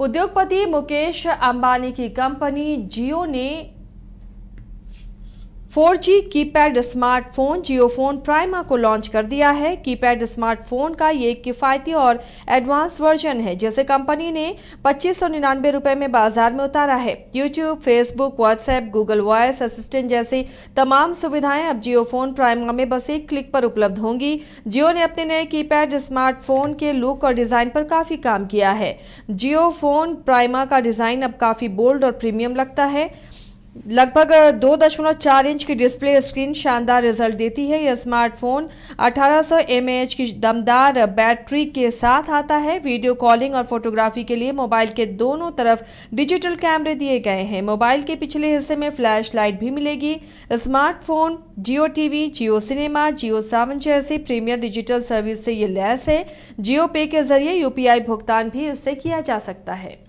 उद्योगपति मुकेश अंबानी की कंपनी जियो ने four keypad smartphone JioPhone Prima को लॉन्च कर दिया है कीपैड स्मार्टफोन का ये एक किफ़ायती और एडवांस वर्जन है जिसे कंपनी ने पच्चीस सौ निन्यानबे रुपए में बाजार में उतारा है YouTube Facebook WhatsApp Google voice assistant जैसी तमाम सुविधाएं अब जियोफोन प्राइमा में बस एक क्लिक पर उपलब्ध होंगी जियो ने अपने नए पैड स्मार्टफोन के लुक और डिज़ाइन पर काफ़ी काम किया है जियोफोन प्राइमा का डिज़ाइन अब काफ़ी बोल्ड और प्रीमियम लगता है लगभग दो दशमलव चार इंच की डिस्प्ले स्क्रीन शानदार रिजल्ट देती है यह स्मार्टफोन 1800 सौ की दमदार बैटरी के साथ आता है वीडियो कॉलिंग और फोटोग्राफी के लिए मोबाइल के दोनों तरफ डिजिटल कैमरे दिए गए हैं मोबाइल के पिछले हिस्से में फ्लैश लाइट भी मिलेगी smartphone Jio TV Jio cinema Jio Saavn जैसी प्रीमियर डिजिटल सर्विस से ये लैस है जियो पे के जरिए यूपीआई भुगतान भी इससे किया जा सकता है